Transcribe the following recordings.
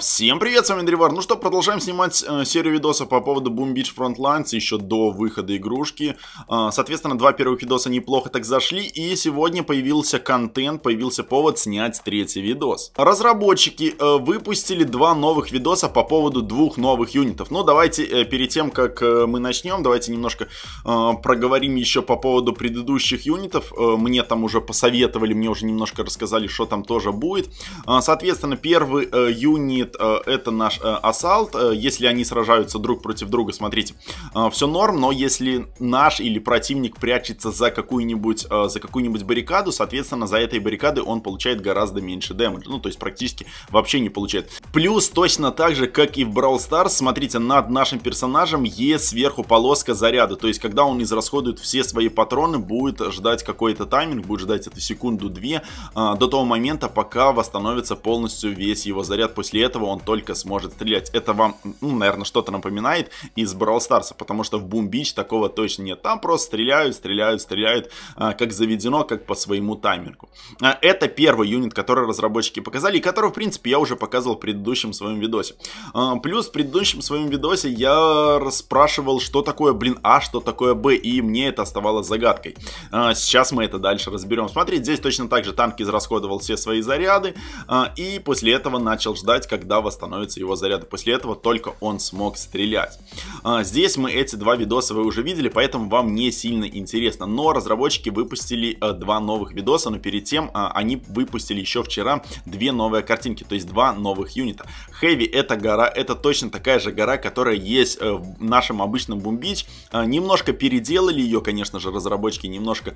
Всем привет, с вами Древар. Ну что, продолжаем снимать э, серию видосов по поводу Boom Beach Frontlines еще до выхода игрушки. Э, соответственно, два первых видоса неплохо так зашли, и сегодня появился контент, появился повод снять третий видос. Разработчики э, выпустили два новых видоса по поводу двух новых юнитов. Ну, давайте э, перед тем, как э, мы начнем, давайте немножко э, проговорим еще по поводу предыдущих юнитов. Э, мне там уже посоветовали, мне уже немножко рассказали, что там тоже будет. Э, соответственно, первый э, юнит Unit, э, это наш э, ассалт. Э, если они сражаются друг против друга, смотрите, все норм, но если наш или противник прячется за какую-нибудь за какую-нибудь баррикаду, соответственно, за этой баррикады он получает гораздо меньше дэмэдж. Ну, то есть практически вообще не получает. Плюс точно так же, как и в Brawl Stars, смотрите, над нашим персонажем есть сверху полоска заряда. То есть, когда он израсходует все свои патроны, будет ждать какой-то тайминг, будет ждать эту секунду-две, до того момента, пока восстановится полностью весь его заряд. После этого он только сможет стрелять. Это вам, ну, наверное, что-то напоминает из Brawl Stars, потому что в Boom Beach такого точно нет. Там просто стреляют, стреляют, стреляют, а, как заведено, как по своему таймерку. А, это первый юнит, который разработчики показали, и который, в принципе, я уже показывал в предыдущем своем видосе. А, плюс в предыдущем своем видосе я расспрашивал, что такое, блин, А, что такое Б, и мне это оставалось загадкой. Сейчас мы это дальше разберем. Смотрите, здесь точно так же танк израсходовал все свои заряды, и после этого начал ждать, как когда восстановится его заряд. После этого только он смог стрелять. А, здесь мы эти два видоса вы уже видели, поэтому вам не сильно интересно. Но разработчики выпустили э, два новых видоса, но перед тем а, они выпустили еще вчера две новые картинки, то есть два новых юнита. Хэви это гора, это точно такая же гора, которая есть э, в нашем обычном бомбич. А, немножко переделали ее, конечно же, разработчики немножко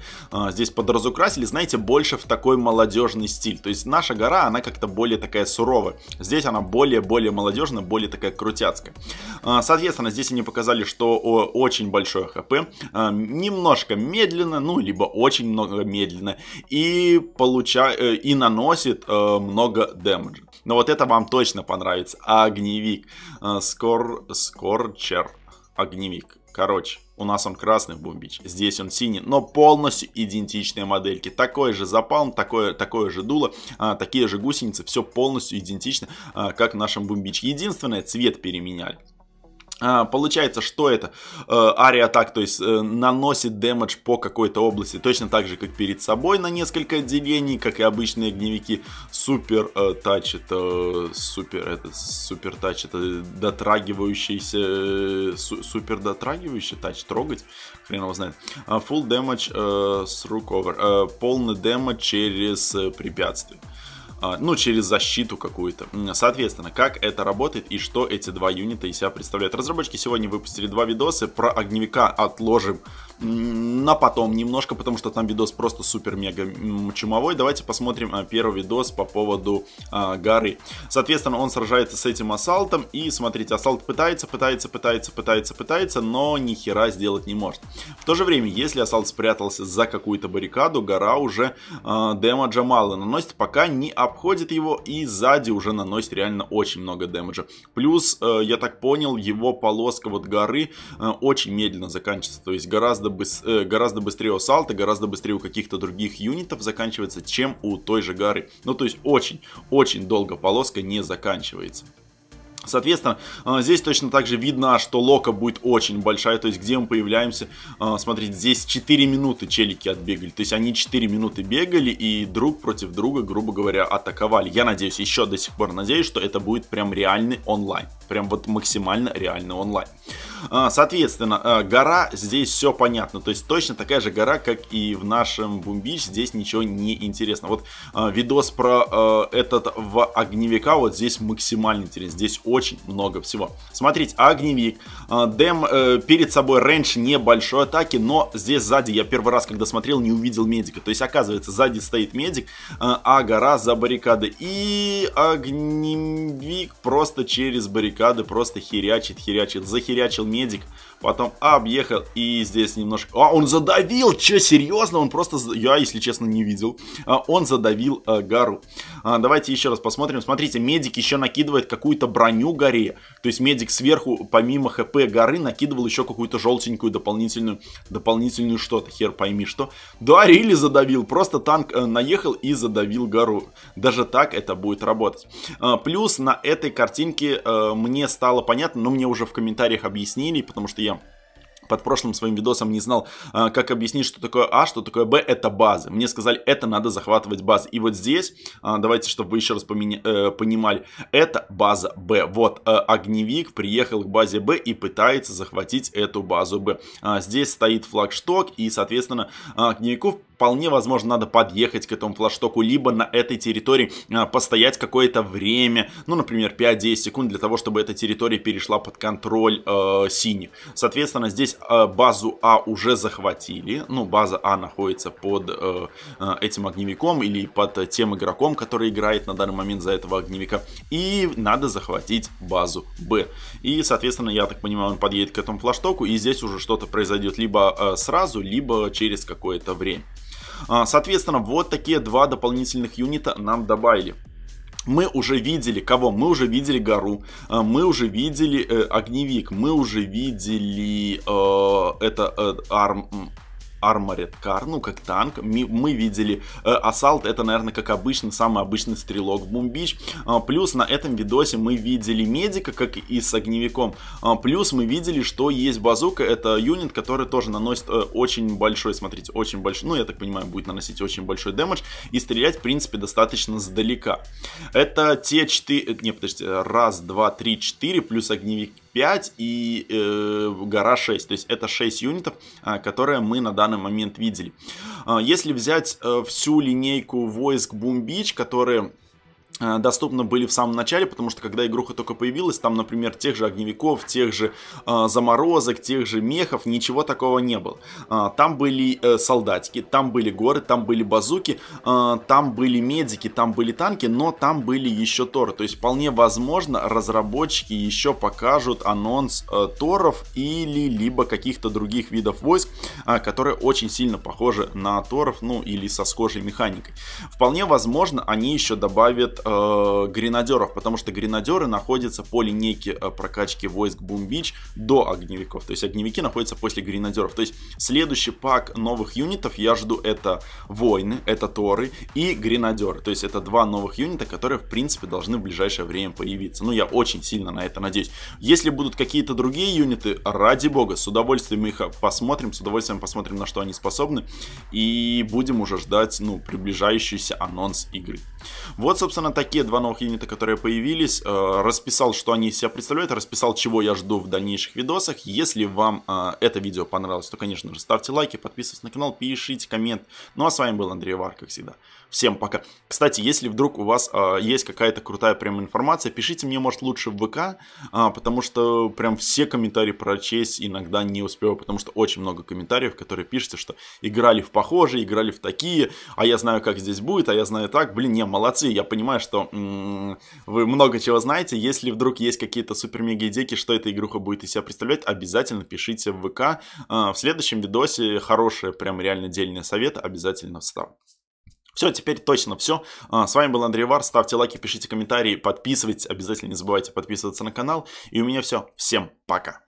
здесь подразукрасили, знаете, больше в такой молодежный стиль. То есть наша гора, она как-то более такая суровая. Здесь она более-более молодежная, более такая крутяцкая. А, соответственно, здесь они показали, что очень большое ХП, а, немножко медленно, ну, либо очень много медленно, и, получа... Э, и наносит э, много дэмэджа. Но вот это вам точно понравится. Огневик. А, скор... Скорчер. Огневик Короче, у нас он красный бомбич, здесь он синий, но полностью идентичные модельки. Такой же запалм, такое, такое же дуло, а, такие же гусеницы, все полностью идентично, а, как в нашем бомбич. Единственное, цвет переменяли. А, получается, что это? Э, Ария так, то есть э, наносит дэмэдж по какой-то области, точно так же, как перед собой на несколько отделений, как и обычные огневики. Супер э, тач это супер, это супер тач, это дотрагивающийся, супер дотрагивающий тач, трогать, хрен его знает. А, full damage с руковер, полный дэмэдж через препятствие. А, ну, через защиту какую-то. Соответственно, как это работает и что эти два юнита из себя представляют. Разработчики сегодня выпустили два видоса про огневика отложим на потом немножко, потому что там видос просто супер-мега чумовой. Давайте посмотрим а, первый видос по поводу а, горы. Соответственно, он сражается с этим ассалтом, и смотрите, ассалт пытается, пытается, пытается, пытается, пытается, но ни хера сделать не может. В то же время, если ассалт спрятался за какую-то баррикаду, гора уже а, демаджа мало наносит, пока не об обходит его и сзади уже наносит реально очень много дэмэджа. Плюс, э, я так понял, его полоска вот горы э, очень медленно заканчивается. То есть гораздо, быс э, гораздо быстрее у Салта, гораздо быстрее у каких-то других юнитов заканчивается, чем у той же горы. Ну то есть очень, очень долго полоска не заканчивается. Соответственно, э, здесь точно так же видно, что лока будет очень большая, то есть где мы появляемся, э, смотрите, здесь 4 минуты челики отбегали, то есть они 4 минуты бегали и друг против друга, грубо говоря, атаковали. Я надеюсь, еще до сих пор надеюсь, что это будет прям реальный онлайн. Прям вот максимально реально онлайн. А, соответственно, а, гора здесь все понятно. То есть точно такая же гора, как и в нашем Бумбич. Здесь ничего не интересно. Вот а, видос про этот в огневика вот здесь максимально интересен. Здесь очень много всего. Смотрите, огневик. Дэм э, перед собой рейндж небольшой атаки, но здесь сзади я первый раз, когда смотрел, не увидел медика. То есть оказывается, сзади стоит медик, а гора за баррикады. И огневик просто через баррикады баррикады, просто херячит, херячит. Захерячил медик, потом а, объехал и здесь немножко... А, он задавил! Че, серьезно? Он просто... Я, если честно, не видел. А, он задавил а, гору. А, давайте еще раз посмотрим. Смотрите, медик еще накидывает какую-то броню горе. То есть медик сверху, помимо хп горы, накидывал еще какую-то желтенькую дополнительную, дополнительную что-то. Хер пойми что. Да, Рилли задавил. Просто танк а, наехал и задавил гору. Даже так это будет работать. А, плюс на этой картинке а, э, мне мне стало понятно, но мне уже в комментариях объяснили, потому что я под прошлым своим видосом не знал, а, как объяснить, что такое А, что такое Б, это базы. Мне сказали, это надо захватывать базы. И вот здесь, а, давайте, чтобы вы еще раз поменя... Э, понимали, это база Б. Вот э, огневик приехал к базе Б и пытается захватить эту базу Б. А, здесь стоит флагшток и, соответственно, огневиков вполне возможно надо подъехать к этому флаштоку, либо на этой территории а, постоять какое-то время, ну, например, 5-10 секунд для того, чтобы эта территория перешла под контроль э, синих. Соответственно, здесь э, базу А уже захватили, ну, база А находится под э, э, этим огневиком или под тем игроком, который играет на данный момент за этого огневика, и надо захватить базу Б. И, соответственно, я так понимаю, он подъедет к этому флаштоку, и здесь уже что-то произойдет либо э, сразу, либо через какое-то время. А, соответственно, вот такие два дополнительных юнита нам добавили. Мы уже видели кого? Мы уже видели гору, а, мы уже видели э, огневик, мы уже видели э, это э, арм Armored Car, ну как танк, мы видели. Ассалт э, это, наверное, как обычно, самый обычный стрелок в Бумбич. А, плюс на этом видосе мы видели медика, как и с огневиком. А, плюс мы видели, что есть базука, это юнит, который тоже наносит э, очень большой, смотрите, очень большой, ну я так понимаю, будет наносить очень большой дэмэдж. И стрелять, в принципе, достаточно сдалека. Это те 4, э, не, подождите, раз, два, три, четыре, плюс огневик, 5 и э, гора 6. То есть это 6 юнитов, а, которые мы на данный момент видели. А, если взять э, всю линейку войск Бумбич, которые Э, доступны были в самом начале, потому что когда игруха только появилась, там, например, тех же огневиков, тех же э, заморозок, тех же мехов, ничего такого не было. Э, там были э, солдатики, там были горы, там были базуки, э, там были медики, там были танки, но там были еще торы. То есть вполне возможно разработчики еще покажут анонс э, торов или либо каких-то других видов войск, э, которые очень сильно похожи на торов, ну или со схожей механикой. Вполне возможно они еще добавят э, гренадеров, потому что гренадеры находятся по линейке э, прокачки войск Бумбич до огневиков. То есть огневики находятся после гренадеров. То есть следующий пак новых юнитов я жду это войны, это торы и гренадеры. То есть это два новых юнита, которые в принципе должны в ближайшее время появиться. Ну я очень сильно на это надеюсь. Если будут какие-то другие юниты, ради бога, с удовольствием их э, посмотрим, с удовольствием посмотрим на что они способны и будем уже ждать ну приближающийся анонс игры. Вот собственно на такие два новых юнита, которые появились, э, расписал, что они из себя представляют, расписал, чего я жду в дальнейших видосах. Если вам э, это видео понравилось, то, конечно же, ставьте лайки, подписывайтесь на канал, пишите коммент. Ну, а с вами был Андрей Вар, как всегда. Всем пока. Кстати, если вдруг у вас э, есть какая-то крутая прям информация, пишите мне, может, лучше в ВК, потому что прям все комментарии прочесть иногда не успеваю, потому что очень много комментариев, которые пишете, что играли в похожие, играли в такие, а я знаю, как здесь будет, а я знаю так. Блин, не, молодцы, я понимаю, что м -м, вы много чего знаете. Если вдруг есть какие-то супер-мега-идеки, что эта игруха будет из себя представлять, обязательно пишите в ВК. А, в следующем видосе хорошие, прям реально дельные советы обязательно вставлю. Все, теперь точно все. А, с вами был Андрей Вар. Ставьте лайки, пишите комментарии, подписывайтесь. Обязательно не забывайте подписываться на канал. И у меня все. Всем пока.